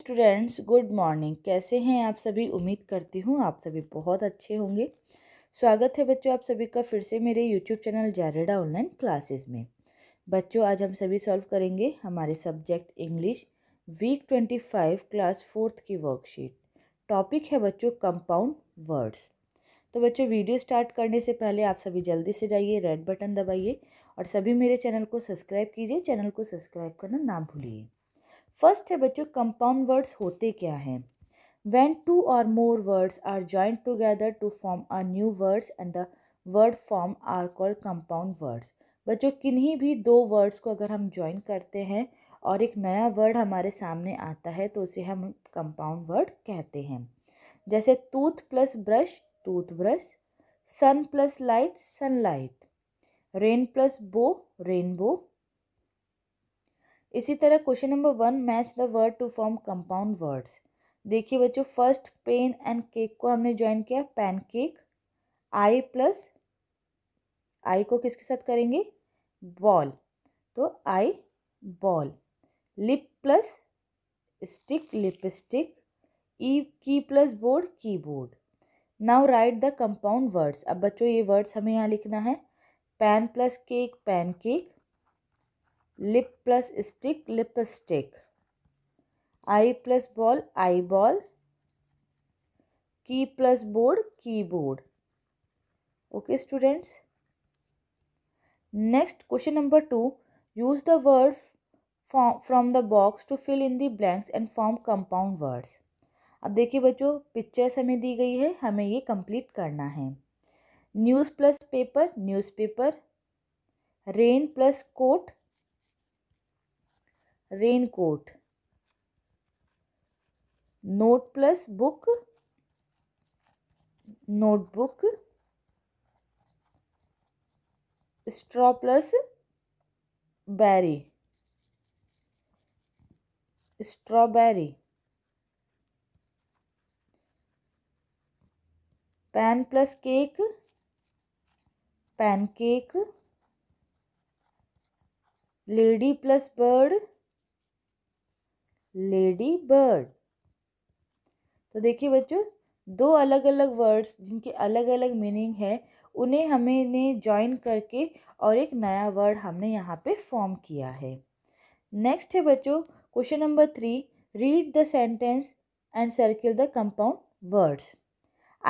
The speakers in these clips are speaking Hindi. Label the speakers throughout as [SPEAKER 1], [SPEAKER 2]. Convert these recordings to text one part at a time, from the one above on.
[SPEAKER 1] स्टूडेंट्स गुड मॉर्निंग कैसे हैं आप सभी उम्मीद करती हूँ आप सभी बहुत अच्छे होंगे स्वागत है बच्चों आप सभी का फिर से मेरे यूट्यूब चैनल जारेडा ऑनलाइन क्लासेस में बच्चों आज हम सभी सॉल्व करेंगे हमारे subject English week twenty five class fourth की वर्कशीट टॉपिक है बच्चों कंपाउंड वर्ड्स तो बच्चों वीडियो स्टार्ट करने से पहले आप सभी जल्दी से जाइए रेड बटन दबाइए और सभी मेरे चैनल को सब्सक्राइब कीजिए चैनल को सब्सक्राइब करना ना भूलिए फर्स्ट है बच्चों कंपाउंड वर्ड्स होते क्या हैं when two or more words are join together to form are new words and the word form are called compound words बच्चों किन्हीं भी दो वर्ड्स को अगर हम ज्वाइन करते हैं और एक नया वर्ड हमारे सामने आता है तो उसे हम कंपाउंड वर्ड कहते हैं जैसे tooth plus brush toothbrush sun plus light sunlight rain plus bow rainbow इसी तरह question number one match the word to form compound words देखिए बच्चों फर्स्ट पेन एंड केक को हमने ज्वाइन किया pancake eye plus eye को किसके साथ करेंगे बॉल तो eyeball lip plus stick lipstick ई key plus board keyboard now write the compound words अब बच्चों ये वर्ड्स हमें यहाँ लिखना है pan plus cake pancake lip plus stick lipstick eye plus ball eyeball key plus board keyboard okay students next question number two use the word from the box to fill in the blanks and form compound words अब देखिए बच्चों पिक्चर्स हमें दी गई है हमें ये कंप्लीट करना है news plus paper newspaper rain plus coat raincoat note plus book notebook straw plus berry strawberry pan plus cake pancake lady plus bird ladybird तो देखिए बच्चों दो अलग अलग वर्ड्स जिनके अलग अलग मीनिंग है उन्हें हमें ने ज्वाइन करके और एक नया वर्ड हमने यहाँ पे फॉर्म किया है नेक्स्ट है बच्चों question number three read the sentence and circle the compound words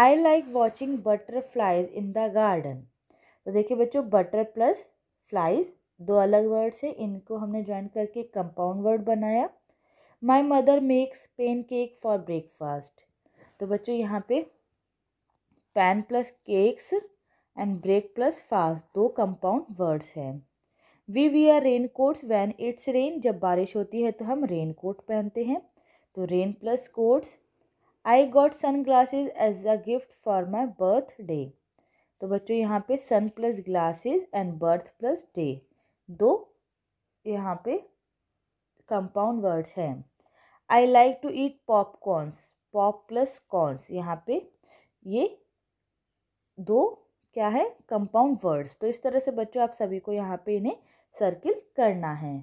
[SPEAKER 1] I like watching butterflies in the garden तो देखिए बच्चों बटर प्लस फ्लाइज दो अलग वर्ड्स हैं इनको हमने ज्वाइन करके कंपाउंड वर्ड बनाया my mother makes pancake for breakfast तो बच्चों यहाँ पे pan plus cakes and break plus fast दो कंपाउंड वर्ड्स हैं we we are raincoats when it's rain जब बारिश होती है तो हम रेन कोट पहनते हैं तो rain plus coats I got sunglasses as a gift for my birthday तो बच्चों यहाँ पे sun plus glasses and birth plus day दो यहाँ पे कंपाउंड वर्ड्स हैं I like to eat popcorns pop plus corns यहाँ पे ये दो क्या है कंपाउंड वर्ड्स तो इस तरह से बच्चों आप सभी को यहाँ पे इन्हें सर्किल करना है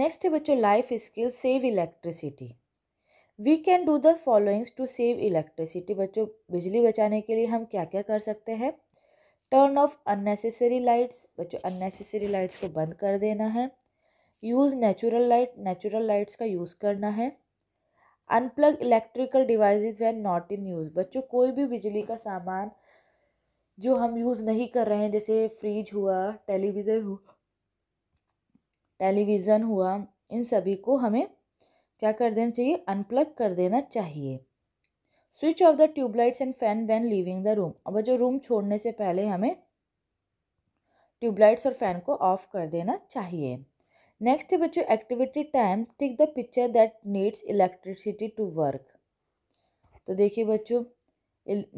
[SPEAKER 1] नेक्स्ट है बच्चों life skill save electricity we can do the followings to save electricity बच्चों बिजली बचाने के लिए हम क्या क्या कर सकते हैं टर्न ऑफ अननेसेसरी लाइट्स बच्चों अननेसेसरी लाइट्स को बंद कर देना है use natural light natural lights का यूज़ करना है unplug electrical devices when not in use बच्चों कोई भी बिजली का सामान जो हम यूज़ नहीं कर रहे हैं जैसे फ्रिज हुआ टेलीविज़न हुआ टेलीविज़न हुआ इन सभी को हमें क्या कर देना चाहिए अनप्लग कर देना चाहिए switch off the tubelights and fan when leaving the room अब जो रूम छोड़ने से पहले हमें ट्यूबलाइट्स और फैन को ऑफ कर देना चाहिए नेक्स्ट बच्चों activity time tick the picture that needs electricity to work तो देखिए बच्चों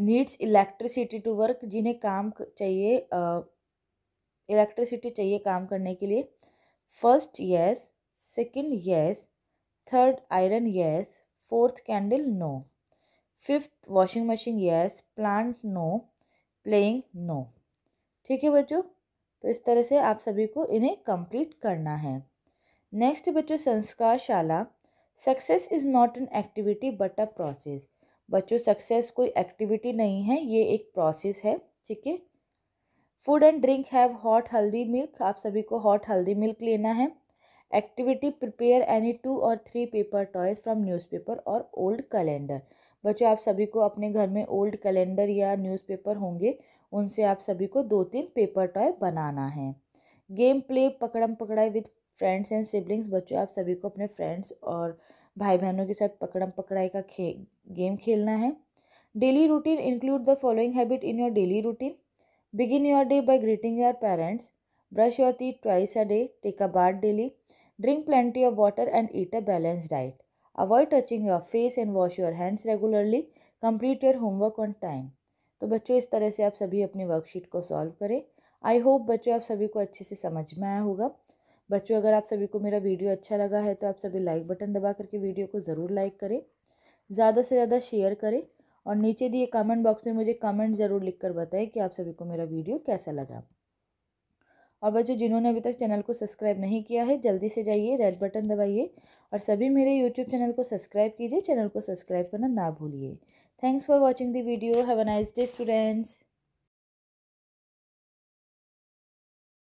[SPEAKER 1] नीड्स इलेक्ट्रिसिटी टू वर्क जिन्हें काम चाहिए इलेक्ट्रिसिटी चाहिए काम करने के लिए first yes second yes third iron yes fourth candle no fifth washing machine yes plant no playing no ठीक है बच्चों तो इस तरह से आप सभी को इन्हें कंप्लीट करना है नेक्स्ट बच्चों संस्कार शाला success is not an activity but a process बच्चों सक्सेस कोई एक्टिविटी नहीं है ये एक प्रोसेस है ठीक है food and drink have hot हल्दी मिल्क आप सभी को हॉट हल्दी मिल्क लेना है activity prepare any two or three paper toys from newspaper और ओल्ड कैलेंडर बच्चों आप सभी को अपने घर में ओल्ड कैलेंडर या न्यूज़पेपर होंगे उनसे आप सभी को दो तीन पेपर टॉय बनाना है गेम प्ले पकड़म पकड़ाई विथ फ्रेंड्स एंड सिबलिंग्स बच्चों आप सभी को अपने फ्रेंड्स और भाई बहनों के साथ पकड़म पकड़ाई का खे गेम खेलना है daily routine include the following habit in your daily routine begin your day by greeting your parents brush your teeth twice a day take a bath daily drink plenty of water and eat a balance diet avoid touching your face and wash your hands regularly complete your homework on time तो बच्चों इस तरह से आप सभी अपनी वर्कशीट को सॉल्व करें आई होप बच्चों आप सभी को अच्छे से समझ में आया होगा बच्चों अगर आप सभी को मेरा वीडियो अच्छा लगा है तो आप सभी लाइक बटन दबा करके वीडियो को ज़रूर लाइक करें ज़्यादा से ज़्यादा शेयर करें और नीचे दिए कमेंट बॉक्स में मुझे कमेंट ज़रूर लिख कर बताएं कि आप सभी को मेरा वीडियो कैसा लगा और बच्चों जिन्होंने अभी तक चैनल को सब्सक्राइब नहीं किया है जल्दी से जाइए रेड बटन दबाइए और सभी मेरे यूट्यूब चैनल को सब्सक्राइब कीजिए चैनल को सब्सक्राइब करना ना भूलिए thanks for watching the video have a nice day students